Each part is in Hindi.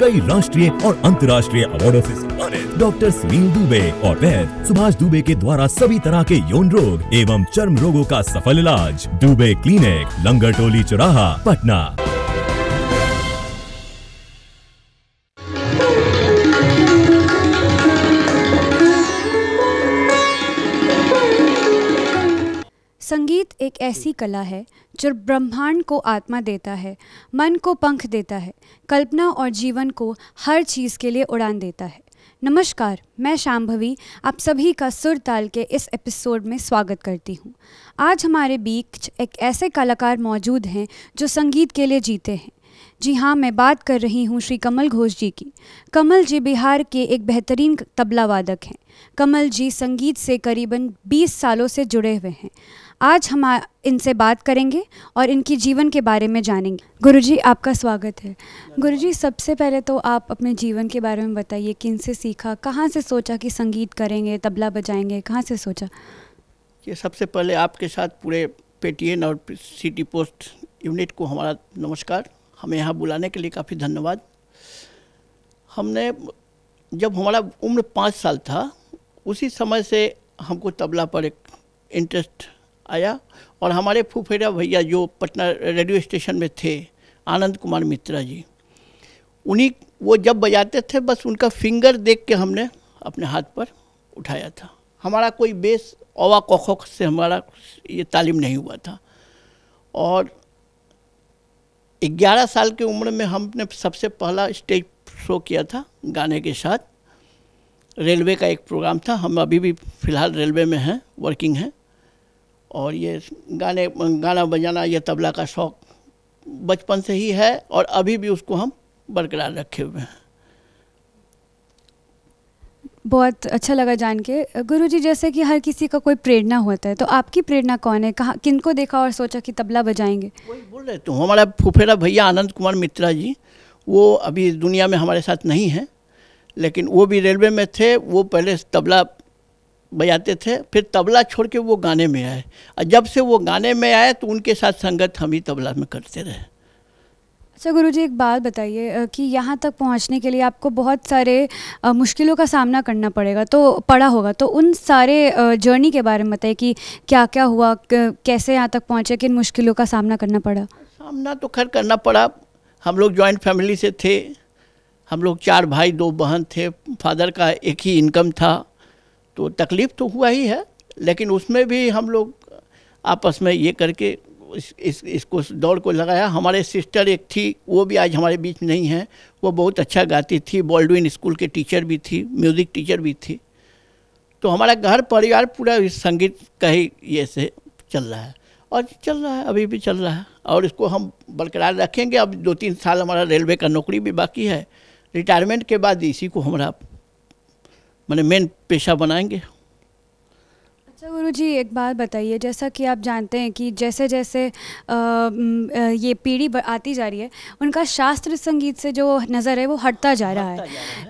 कई राष्ट्रीय और अंतर्राष्ट्रीय अवार्ड ऐसी डॉक्टर सुनील दुबे और वैद्य सुभाष दुबे के द्वारा सभी तरह के यौन रोग एवं चर्म रोगों का सफल इलाज दुबे क्लिनिक लंगर टोली चौराहा पटना संगीत एक ऐसी कला है जो ब्रह्मांड को आत्मा देता है मन को पंख देता है कल्पना और जीवन को हर चीज़ के लिए उड़ान देता है नमस्कार मैं शाम्भवी आप सभी का सुर ताल के इस एपिसोड में स्वागत करती हूँ आज हमारे बीच एक ऐसे कलाकार मौजूद हैं जो संगीत के लिए जीते हैं जी हाँ मैं बात कर रही हूँ श्री कमल घोष जी की कमल जी बिहार के एक बेहतरीन तबला वादक हैं कमल जी संगीत से करीबन 20 सालों से जुड़े हुए हैं आज हम इनसे बात करेंगे और इनकी जीवन के बारे में जानेंगे गुरुजी आपका स्वागत है गुरुजी सबसे पहले तो आप अपने जीवन के बारे में बताइए किन से सीखा कहाँ से सोचा कि संगीत करेंगे तबला बजाएंगे कहाँ से सोचा ये सबसे पहले आपके साथ पूरे पेटीएम और सिटी पोस्ट यूनिट को हमारा नमस्कार हमें यहाँ बुलाने के लिए काफ़ी धन्यवाद हमने जब हमारा उम्र पाँच साल था उसी समय से हमको तबला पर एक इंटरेस्ट आया और हमारे फूफेरा भैया जो पटना रेडियो स्टेशन में थे आनंद कुमार मित्रा जी उन्हीं वो जब बजाते थे बस उनका फिंगर देख के हमने अपने हाथ पर उठाया था हमारा कोई बेस अवा कौख से हमारा ये तालीम नहीं हुआ था और ग्यारह साल की उम्र में हमने सबसे पहला स्टेज शो किया था गाने के साथ रेलवे का एक प्रोग्राम था हम अभी भी फ़िलहाल रेलवे में हैं वर्किंग हैं और ये गाने गाना बजाना या तबला का शौक़ बचपन से ही है और अभी भी उसको हम बरकरार रखे हुए हैं बहुत अच्छा लगा जान के गुरु जी जैसे कि हर किसी का कोई प्रेरणा होता है तो आपकी प्रेरणा कौन है कहाँ किन को देखा और सोचा कि तबला बजाएंगे बोल रहे तो हमारा फुफेरा भैया आनंद कुमार मित्रा जी वो अभी दुनिया में हमारे साथ नहीं है लेकिन वो भी रेलवे में थे वो पहले तबला बजाते थे फिर तबला छोड़ के वो गाने में आए और जब से वो गाने में आए तो उनके साथ संगत हम ही तबला में करते रहे अच्छा गुरु जी एक बात बताइए कि यहाँ तक पहुँचने के लिए आपको बहुत सारे मुश्किलों का सामना करना पड़ेगा तो पड़ा होगा तो उन सारे जर्नी के बारे में बताइए कि क्या क्या हुआ कैसे यहाँ तक पहुँचे किन मुश्किलों का सामना करना पड़ा सामना तो खैर करना पड़ा हम लोग जॉइंट फैमिली से थे हम लोग चार भाई दो बहन थे फादर का एक ही इनकम था तो तकलीफ़ तो हुआ ही है लेकिन उसमें भी हम लोग आपस में ये करके इस, इस इसको दौड़ को लगाया हमारे सिस्टर एक थी वो भी आज हमारे बीच नहीं है वो बहुत अच्छा गाती थी बॉल्डविन स्कूल के टीचर भी थी म्यूज़िक टीचर भी थी तो हमारा घर परिवार पूरा इस संगीत का ही ये से चल रहा है और चल रहा है अभी भी चल रहा है और इसको हम बरकरार रखेंगे अब दो तीन साल हमारा रेलवे का नौकरी भी बाकी है रिटायरमेंट के बाद इसी को हमारा मैंने मेन पेशा बनाएंगे गुरु जी एक बात बताइए जैसा कि आप जानते हैं कि जैसे जैसे आ, ये पीढ़ी आती जा रही है उनका शास्त्र संगीत से जो नज़र है वो हटता जा रहा है,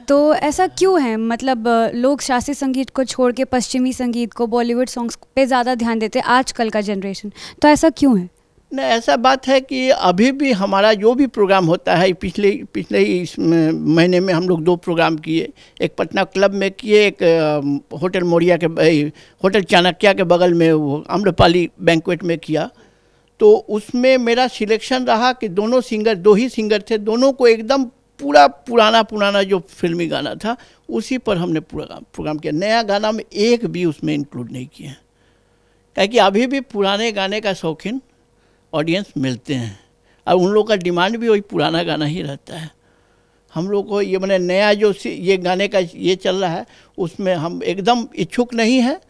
तो ऐसा क्यों है मतलब लोग शास्त्रीय संगीत को छोड़ के पश्चिमी संगीत को बॉलीवुड सॉन्ग्स पे ज़्यादा ध्यान देते हैं आजकल का जनरेशन तो ऐसा क्यों है न ऐसा बात है कि अभी भी हमारा जो भी प्रोग्राम होता है पिछले पिछले ही इस महीने में हम लोग दो प्रोग्राम किए एक पटना क्लब में किए एक होटल मोरिया के होटल चाणक्या के बगल में वो आम्रपाली बैंकवेट में किया तो उसमें मेरा सिलेक्शन रहा कि दोनों सिंगर दो ही सिंगर थे दोनों को एकदम पूरा पुराना पुराना जो फिल्मी गाना था उसी पर हमने पूरा प्रोग्राम किया नया गाना में एक भी उसमें इंक्लूड नहीं किया क्या कि अभी भी पुराने गाने का शौकीन ऑडियंस मिलते हैं अब उन लोगों का डिमांड भी वही पुराना गाना ही रहता है हम लोग को ये मैंने नया जो ये गाने का ये चल रहा है उसमें हम एकदम इच्छुक नहीं हैं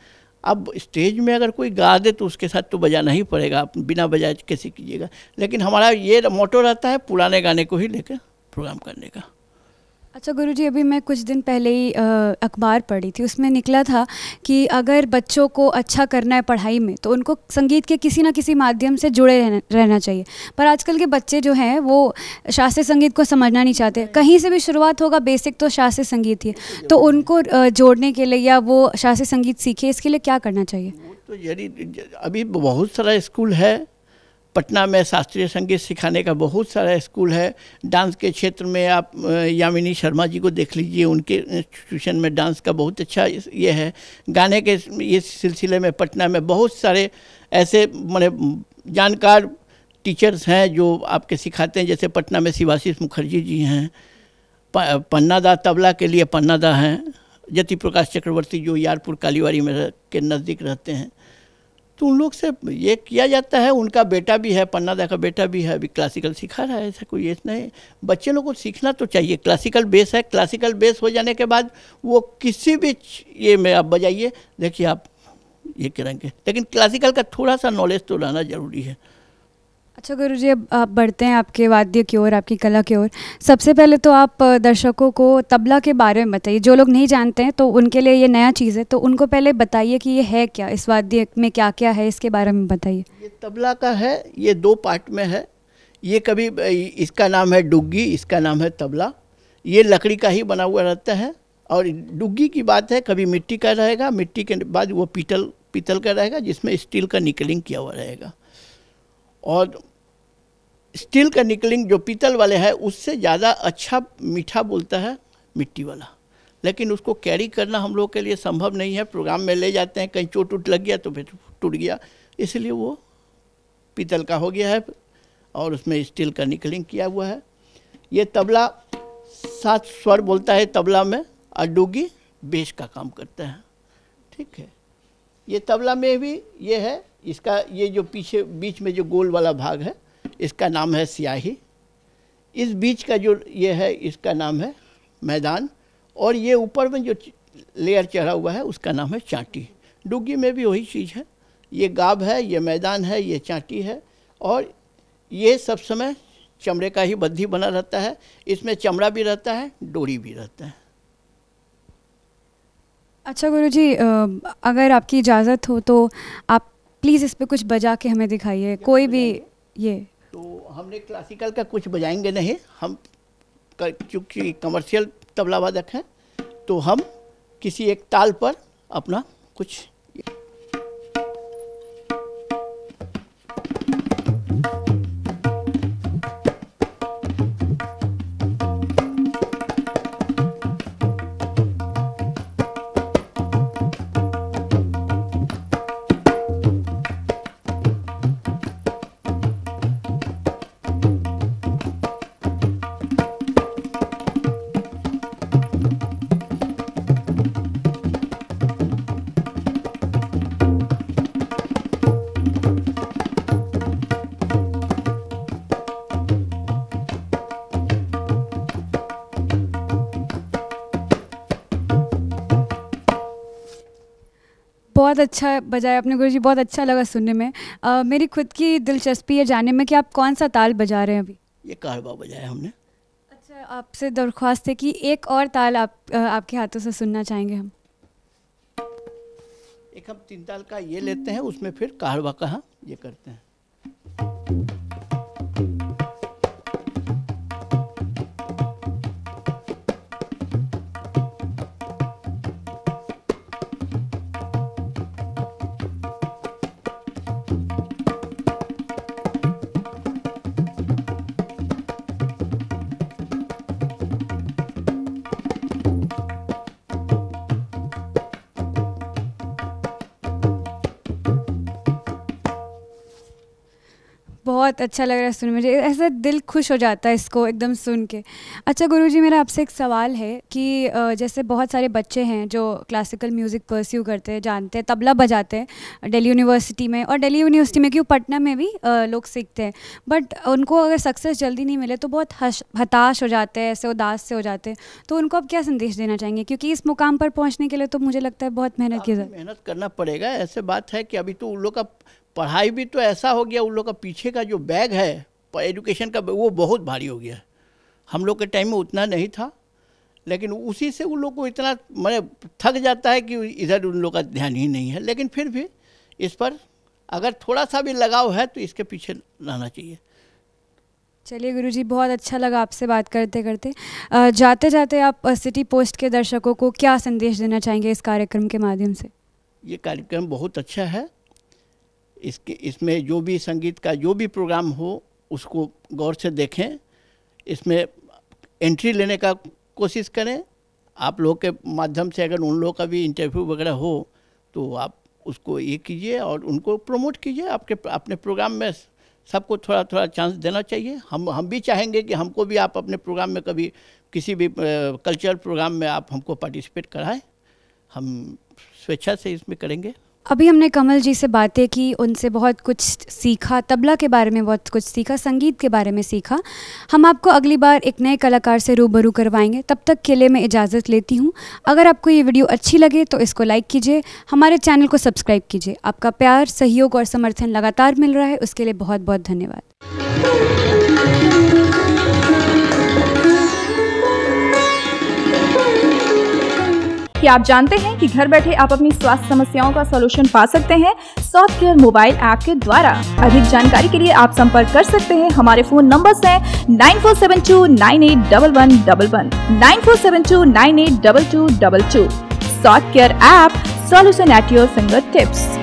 अब स्टेज में अगर कोई गा दे तो उसके साथ तो बजाना ही पड़ेगा आप बिना बजाए कैसे कीजिएगा लेकिन हमारा ये मोटो रहता है पुराने गाने को ही लेकर प्रोग्राम करने का अच्छा गुरुजी अभी मैं कुछ दिन पहले ही अखबार पढ़ी थी उसमें निकला था कि अगर बच्चों को अच्छा करना है पढ़ाई में तो उनको संगीत के किसी ना किसी माध्यम से जुड़े रहना, रहना चाहिए पर आजकल के बच्चे जो हैं वो शास्त्रीय संगीत को समझना नहीं चाहते कहीं से भी शुरुआत होगा बेसिक तो शास्त्रीय संगीत ही तो उनको जोड़ने के लिए या वो शास्त्रीय संगीत सीखे इसके लिए क्या करना चाहिए तो यदि अभी बहुत सारा स्कूल है पटना में शास्त्रीय संगीत सिखाने का बहुत सारा स्कूल है डांस के क्षेत्र में आप यामिनी शर्मा जी को देख लीजिए उनके इंस्टीट्यूशन में डांस का बहुत अच्छा ये है गाने के इस सिलसिले में पटना में बहुत सारे ऐसे मैंने जानकार टीचर्स हैं जो आपके सिखाते हैं जैसे पटना में शिवाशीष मुखर्जी जी हैं पन्नादा तबला के लिए पन्नादा हैं जति प्रकाश चक्रवर्ती जो यारपुर कालीवाड़ी में के नज़दीक रहते हैं तो उन लोग से ये किया जाता है उनका बेटा भी है पन्ना दा का बेटा भी है अभी क्लासिकल सिखा रहा है ऐसा कोई ये नहीं बच्चे लोग को सीखना तो चाहिए क्लासिकल बेस है क्लासिकल बेस हो जाने के बाद वो किसी भी ये में आप बजाइए देखिए आप ये करेंगे लेकिन क्लासिकल का थोड़ा सा नॉलेज तो रहना ज़रूरी है अच्छा गुरु जी अब आप बढ़ते हैं आपके वाद्य की ओर आपकी कला की ओर सबसे पहले तो आप दर्शकों को तबला के बारे में बताइए जो लोग नहीं जानते हैं तो उनके लिए ये नया चीज़ है तो उनको पहले बताइए कि ये है क्या इस वाद्य में क्या क्या है इसके बारे में बताइए ये तबला का है ये दो पार्ट में है ये कभी इसका नाम है डुग्गी इसका नाम है तबला ये लकड़ी का ही बना हुआ रहता है और डुग्गी की बात है कभी मिट्टी का रहेगा मिट्टी के बाद वो पीतल पीतल का रहेगा जिसमें स्टील का निकलिंग किया हुआ रहेगा और स्टील का निकलिंग जो पीतल वाले है उससे ज़्यादा अच्छा मीठा बोलता है मिट्टी वाला लेकिन उसको कैरी करना हम लोग के लिए संभव नहीं है प्रोग्राम में ले जाते हैं कहीं चोट उट लग गया तो फिर टूट गया इसलिए वो पीतल का हो गया है और उसमें स्टील का निकलिंग किया हुआ है ये तबला सात स्वर बोलता है तबला में और डूगी बेस का काम करता है ठीक है ये तबला में भी ये है इसका ये जो पीछे बीच में जो गोल वाला भाग है इसका नाम है स्याही इस बीच का जो ये है इसका नाम है मैदान और ये ऊपर में जो लेयर चढ़ा हुआ है उसका नाम है चाँटी डुग्गी में भी वही चीज़ है ये गाब है ये मैदान है ये चाटी है और ये सब समय चमड़े का ही बद्धी बना रहता है इसमें चमड़ा भी रहता है डोरी भी रहता है अच्छा गुरु जी अगर आपकी इजाज़त हो तो आप प्लीज़ इस पर कुछ बजा के हमें दिखाइए कोई तो भी ये हमने क्लासिकल का कुछ बजाएंगे नहीं हम चूँकि कमर्शियल तबला वादक हैं तो हम किसी एक ताल पर अपना कुछ बहुत अच्छा बजाया आपने गुरु जी बहुत अच्छा लगा सुनने में आ, मेरी खुद की दिलचस्पी है जानने में कि आप कौन सा ताल बजा रहे हैं अभी ये कारवा बजाया हमने अच्छा आपसे दरख्वास्त है कि एक और ताल आप आ, आपके हाथों से सुनना चाहेंगे हम एक हम तीन ताल का ये लेते हैं उसमें फिर कारवा का ये करते हैं बहुत अच्छा लग रहा है सुन मुझे ऐसा दिल खुश हो जाता है इसको एकदम सुन के अच्छा गुरु जी मेरा आपसे एक सवाल है कि जैसे बहुत सारे बच्चे हैं जो क्लासिकल म्यूज़िक परस्यू करते हैं जानते हैं तबला बजाते हैं दिल्ली यूनिवर्सिटी में और दिल्ली यूनिवर्सिटी में क्यों पटना में भी लोग सीखते हैं बट उनको अगर सक्सेस जल्दी नहीं मिले तो बहुत हताश हो जाते हैं ऐसे उदास से हो जाते हैं तो उनको आप क्या संदेश देना चाहेंगे क्योंकि इस मुकाम पर पहुँचने के लिए तो मुझे लगता है बहुत मेहनत की जरूरत मेहनत करना पड़ेगा ऐसे बात है कि अभी तो उन लोग का पढ़ाई भी तो ऐसा हो गया उन लोग का पीछे का जो बैग है एजुकेशन का वो बहुत भारी हो गया हम लोग के टाइम में उतना नहीं था लेकिन उसी से उन लोग को इतना मैंने थक जाता है कि इधर उन लोग का ध्यान ही नहीं है लेकिन फिर भी इस पर अगर थोड़ा सा भी लगाव है तो इसके पीछे रहना चाहिए चलिए गुरुजी बहुत अच्छा लगा आपसे बात करते करते जाते जाते आप सिटी पोस्ट के दर्शकों को क्या संदेश देना चाहेंगे इस कार्यक्रम के माध्यम से ये कार्यक्रम बहुत अच्छा है इसके इसमें जो भी संगीत का जो भी प्रोग्राम हो उसको गौर से देखें इसमें एंट्री लेने का कोशिश करें आप लोग के माध्यम से अगर उन लोगों का भी इंटरव्यू वगैरह हो तो आप उसको ये कीजिए और उनको प्रमोट कीजिए आपके अपने प्रोग्राम में सबको थोड़ा थोड़ा चांस देना चाहिए हम हम भी चाहेंगे कि हमको भी आप अपने प्रोग्राम में कभी किसी भी कल्चरल प्रोग्राम में आप हमको पार्टिसिपेट कराएं हम स्वेच्छा से इसमें करेंगे अभी हमने कमल जी से बातें की उनसे बहुत कुछ सीखा तबला के बारे में बहुत कुछ सीखा संगीत के बारे में सीखा हम आपको अगली बार एक नए कलाकार से रूबरू करवाएंगे तब तक के लिए मैं इजाज़त लेती हूँ अगर आपको ये वीडियो अच्छी लगे तो इसको लाइक कीजिए हमारे चैनल को सब्सक्राइब कीजिए आपका प्यार सहयोग और समर्थन लगातार मिल रहा है उसके लिए बहुत बहुत धन्यवाद क्या आप जानते हैं कि घर बैठे आप अपनी स्वास्थ्य समस्याओं का सोल्यूशन पा सकते हैं सॉफ्ट केयर मोबाइल ऐप के द्वारा अधिक जानकारी के लिए आप संपर्क कर सकते हैं हमारे फोन नंबर है nine four seven two nine eight double one double one nine four seven two nine eight double two double two soft care app solution at your finger tips